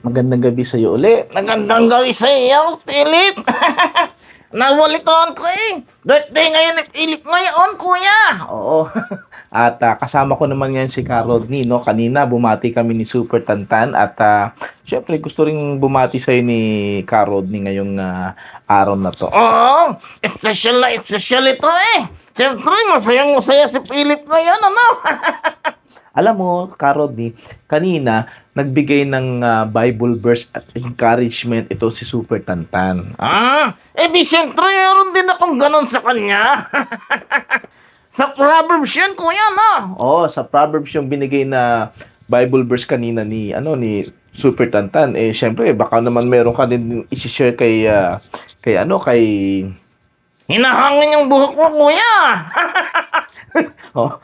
Magandang gabi sa iyo uli. Magandang gabi sa iyo, Philip. Nawalitan ko eh. Birthday ngayon at Philip ngayon, kuya. Oo. at uh, kasama ko naman ngayon si Carol Nino. Kanina bumati kami ni Super Tantan at uh, syempre gusto rin bumati sa ni Carol ni ngayong uh, araw na to. Oo. Special na special ito eh. Siyempre, masayang masaya si Philip ngayon, ano? Alam mo, Karodni, kanina, nagbigay ng uh, Bible verse at encouragement ito si Super Tantan. Ah! Eh di syempre, meron din akong ganon sa kanya. sa Proverbs yan, kuya, na. Oo, oh, sa Proverbs yung binigay na Bible verse kanina ni, ano, ni Super Tantan. Eh, syempre, baka naman meron ka din isi-share kay, uh, kay ano, kay Hinahangin yung buhok mo, kuya! oh,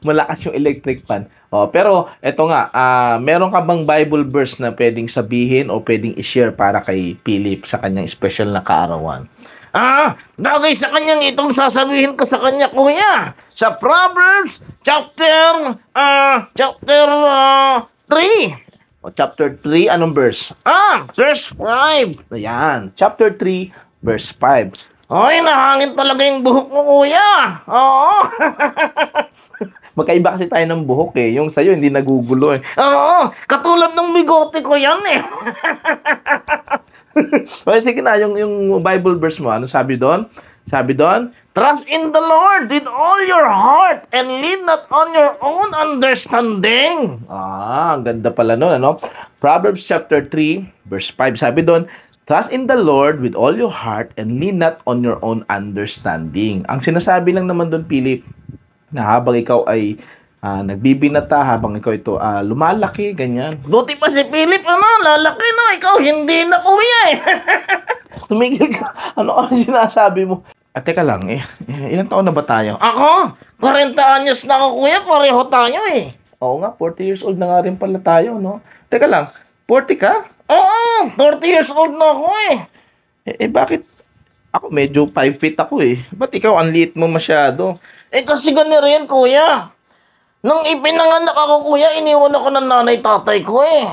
malakas yung electric fan. Oh, pero eto nga, uh, meron ka bang Bible verse na pwedeng sabihin o pwedeng i-share para kay Philip sa kanyang special na kaarawan? Ah, bagay sa kanyang itong sasabihin ko sa kanya, kuya. Sa Proverbs chapter uh, chapter uh, 3. O, chapter 3, anong verse? Ah, verse 5. Ayan, chapter 3, verse 5. Ay, nahangin talaga yung buhok mo, kuya. Oo. Magkaiba kasi tayo ng buhok eh. Yung sa'yo, hindi nagugulo eh. Oo, katulad ng bigote ko yan eh. okay, sige na, yung, yung Bible verse mo, ano sabi doon? Sabi doon, Trust in the Lord with all your heart and lean not on your own understanding. Ah, ang ganda pala nun, ano? Proverbs chapter 3, verse 5, sabi doon, Trust in the Lord with all your heart and lean not on your own understanding. Ang sinasabi lang naman doon, Philip, na habang ikaw ay uh, nagbibinata, habang ikaw ito uh, lumalaki, ganyan. Buti pa si Philip, ano, lalaki no, ikaw hindi na kuya eh. Tumigil ka. Ano ang sinasabi mo? At ah, teka lang, eh. eh, ilang taon na ba tayo? Ako? 40 anyos na ako kuya, pareho tayo eh. Oo nga, 40 years old na nga rin pala tayo, no? Teka lang, 40 ka? Oo, 40 years old na ako eh. Eh, eh bakit? Ako medyo 5 feet ako eh. Ba't ikaw ang liit mo masyado? Eh kasi gano'n rin kuya. Nung ipinanganak ako kuya, iniwan ako ng nanay tatay ko eh.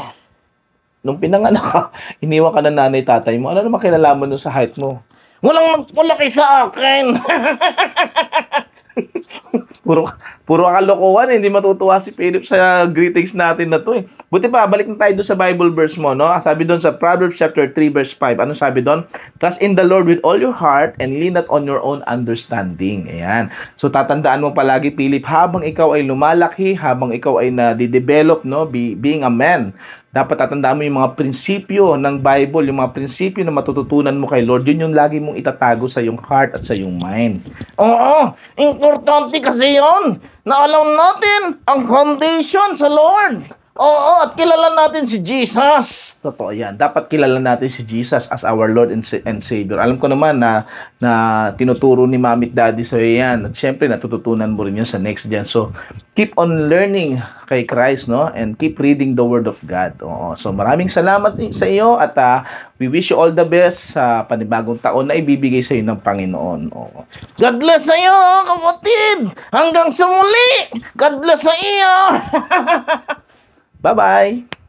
Nung pinanganak ka, iniwan ka ng nanay tatay mo, ano naman kilala mo nun sa height mo? Walang magpulaki sa akin. puro, puro kalokohan, eh. hindi matutuwa si Philip sa greetings natin na to eh. Buti pa, balik na tayo doon sa Bible verse mo, no? Sabi doon sa Proverbs chapter 3 verse 5, ano sabi doon? Trust in the Lord with all your heart and lean not on your own understanding. Ayan. So tatandaan mo palagi, Philip, habang ikaw ay lumalaki, habang ikaw ay na-develop, no? Be, being a man, dapat tatandaan mo yung mga prinsipyo ng Bible, yung mga prinsipyo na matututunan mo kay Lord, yun yung lagi mong itatago sa yung heart at sa yung mind. Oo, importante bounty kasi yon na alam natin ang foundation sa Lord. Oo, at kilala natin si Jesus. Totoo yan. Dapat kilala natin si Jesus as our Lord and, Sa- and Savior. Alam ko naman na, na tinuturo ni Mami at Daddy sa'yo yan. At syempre, natututunan mo rin yan sa next gen. So, keep on learning kay Christ, no? And keep reading the Word of God. Oo. So, maraming salamat sa iyo at uh, we wish you all the best sa panibagong taon na ibibigay sa iyo ng Panginoon. Oo. God bless sa iyo, kapatid! Hanggang sa muli. God bless sa iyo. Bye-bye.